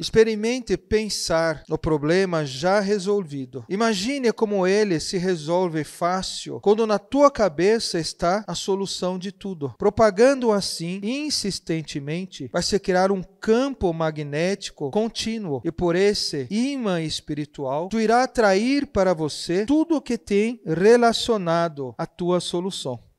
Experimente pensar no problema já resolvido. Imagine como ele se resolve fácil quando na tua cabeça está a solução de tudo. Propagando assim insistentemente, vai se criar um campo magnético contínuo e por esse imã espiritual, tu irá atrair para você tudo o que tem relacionado à tua solução.